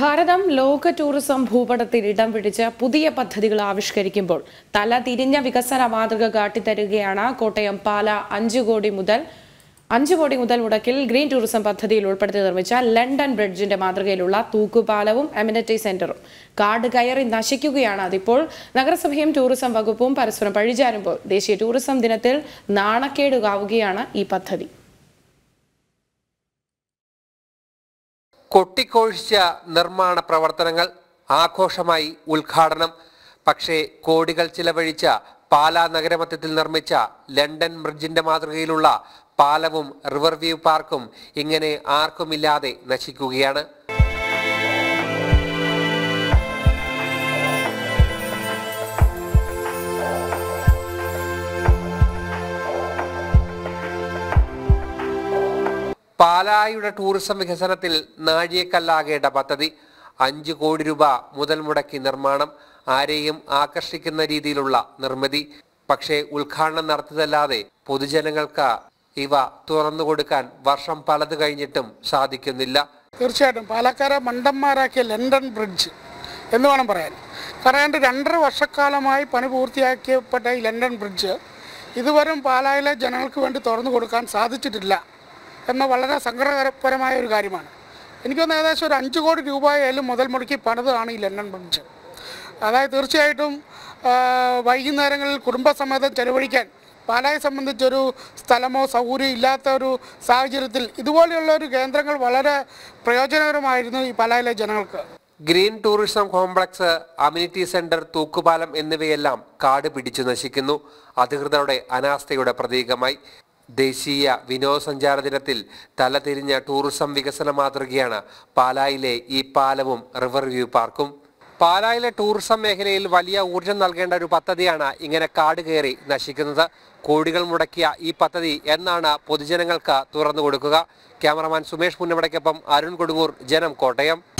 ഭാരതം ലോക ടൂറിസം ഭൂപടത്തിൽ ഇടം പിടിച്ച് പുതിയ പദ്ധതികൾ ആവിഷ്കരിക്കുമ്പോൾ തല തിരിഞ്ഞ വികസന മാതൃക കാട്ടിത്തരുകയാണ് കോട്ടയം പാല അഞ്ചു കോടി മുതൽ അഞ്ചു കോടി മുതൽ മുടക്കിൽ ഗ്രീൻ ടൂറിസം പദ്ധതിയിൽ ഉൾപ്പെടുത്തി നിർമ്മിച്ച ലണ്ടൻ ബ്രിഡ്ജിന്റെ മാതൃകയിലുള്ള തൂക്കുപാലവും എമിനിറ്റി സെന്ററും കാട് കയറി നശിക്കുകയാണ് അതിപ്പോൾ നഗരസഭയും ടൂറിസം വകുപ്പും പരസ്പരം പഴിചാരുമ്പോൾ ദേശീയ ടൂറിസം ദിനത്തിൽ നാണക്കേടുകാവുകയാണ് ഈ പദ്ധതി കൊട്ടിക്കൊഴിച്ച നിർമ്മാണ പ്രവർത്തനങ്ങൾ ആഘോഷമായി ഉദ്ഘാടനം പക്ഷേ കോടികൾ ചിലവഴിച്ച പാലാ നഗരമധ്യത്തിൽ നിർമ്മിച്ച ലണ്ടൻ ബ്രിഡ്ജിന്റെ മാതൃകയിലുള്ള പാലവും റിവർവ്യൂ പാർക്കും ഇങ്ങനെ ആർക്കുമില്ലാതെ നശിക്കുകയാണ് പാലായുടെ ടൂറിസം വികസനത്തിൽ നാഴികക്കല്ലാകേണ്ട പദ്ധതി അഞ്ചു കോടി രൂപ മുതൽ മുടക്കി നിർമ്മാണം ആരെയും ആകർഷിക്കുന്ന രീതിയിലുള്ള നിർമ്മിതി പക്ഷേ ഉദ്ഘാടനം നടത്തിയതല്ലാതെ പൊതുജനങ്ങൾക്ക് ഇവ തുറന്നു കൊടുക്കാൻ വർഷം പലത് കഴിഞ്ഞിട്ടും സാധിക്കുന്നില്ല തീർച്ചയായിട്ടും പാലക്കാരെ മണ്ടന്മാരാക്കിയ ലണ്ടൻ ബ്രിഡ്ജ് എന്ന് വേണം പറയാൻ പറയാണ്ട് രണ്ടര വർഷക്കാലമായി പണി പൂർത്തിയാക്കിയപ്പെട്ട ഈ ലണ്ടൻ ബ്രിഡ്ജ് ഇതുവരും പാലായിലെ ജനങ്ങൾക്ക് വേണ്ടി തുറന്നു കൊടുക്കാൻ സാധിച്ചിട്ടില്ല എന്ന വളരെ സങ്കടകരപരമായ ഒരു കാര്യമാണ് എനിക്കൊന്ന് ഏകദേശം ഒരു അഞ്ച് കോടി രൂപയായാലും മുതൽ മുടക്കി പണിതാണ് ഈ ലണ്ടൻ ബ്രിഡ്ജ് അതായത് തീർച്ചയായിട്ടും വൈകുന്നേരങ്ങളിൽ കുടുംബസമേതം ചെലവഴിക്കാൻ പാലായെ സംബന്ധിച്ചൊരു സ്ഥലമോ സൗകര്യം ഇല്ലാത്ത ഒരു സാഹചര്യത്തിൽ ഇതുപോലെയുള്ള ഒരു കേന്ദ്രങ്ങൾ വളരെ പ്രയോജനകരമായിരുന്നു ഈ പാലായിലെ ജനങ്ങൾക്ക് green tourism complex amenity centre തൂക്കുപാലം എന്നിവയെല്ലാം കാട് പിടിച്ചു നശിക്കുന്നു അധികൃതരുടെ അനാസ്ഥയുടെ പ്രതീകമായി ദേശീയ വിനോദസഞ്ചാര ദിനത്തിൽ തലതിരിഞ്ഞ ടൂറിസം വികസന മാതൃകയാണ് പാലായിലെ ഈ പാലവും റിവർ വ്യൂ പാർക്കും പാലായിലെ ടൂറിസം മേഖലയിൽ വലിയ ഊർജം നൽകേണ്ട ഒരു പദ്ധതിയാണ് ഇങ്ങനെ കാട് കയറി നശിക്കുന്നത് കോടികൾ മുടക്കിയ ഈ പദ്ധതി എന്നാണ് പൊതുജനങ്ങൾക്ക് തുറന്നു കൊടുക്കുക ക്യാമറമാൻ സുമേഷ് പുന്നമടയ്ക്കൊപ്പം അരുൺ കൊടുങ്ങൂർ ജനം കോട്ടയം